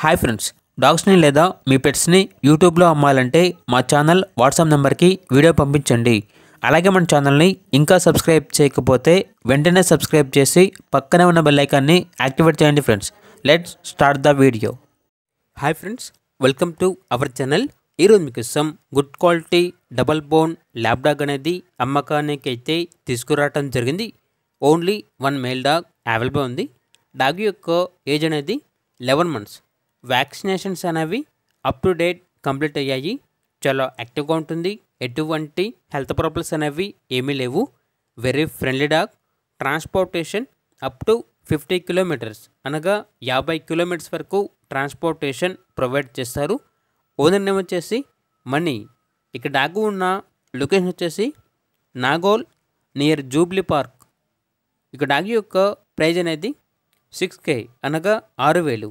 hi friends డాగ్స్ని లేదా మీ పెట్స్ని యూట్యూబ్లో అమ్మాలంటే మా ఛానల్ వాట్సాప్ నెంబర్కి వీడియో పంపించండి అలాగే మన ఛానల్ని ఇంకా సబ్స్క్రైబ్ చేయకపోతే వెంటనే సబ్స్క్రైబ్ చేసి పక్కనే ఉన్న బెల్లైకాన్ని యాక్టివేట్ చేయండి friends let's start the video hi friends welcome to our channel ఈరోజు మీకు ఇస్తాం good quality double bone lapdog అనేది అమ్మకానికి అయితే తీసుకురావటం జరిగింది only one male dog available ఉంది డాగ్ యొక్క ఏజ్ అనేది లెవెన్ మంత్స్ వ్యాక్సినేషన్స్ అనేవి అప్ టు డేట్ కంప్లీట్ అయ్యాయి చాలా యాక్టివ్గా ఉంటుంది ఎటువంటి హెల్త్ ప్రాబ్లమ్స్ అనేవి ఏమీ లేవు very friendly dog transportation up to fifty kilometres అనగా యాభై కిలోమీటర్స్ వరకు ట్రాన్స్పోర్టేషన్ ప్రొవైడ్ చేస్తారు ఓనర్ నేమ్ వచ్చేసి మనీ ఇక్కడ డాగ్ ఉన్న లొకేషన్ వచ్చేసి నాగోల్ నియర్ జూబ్లీ పార్క్ ఇక డాగ్ యొక్క ప్రైజ్ అనేది సిక్స్ కే అనగా ఆరు వేలు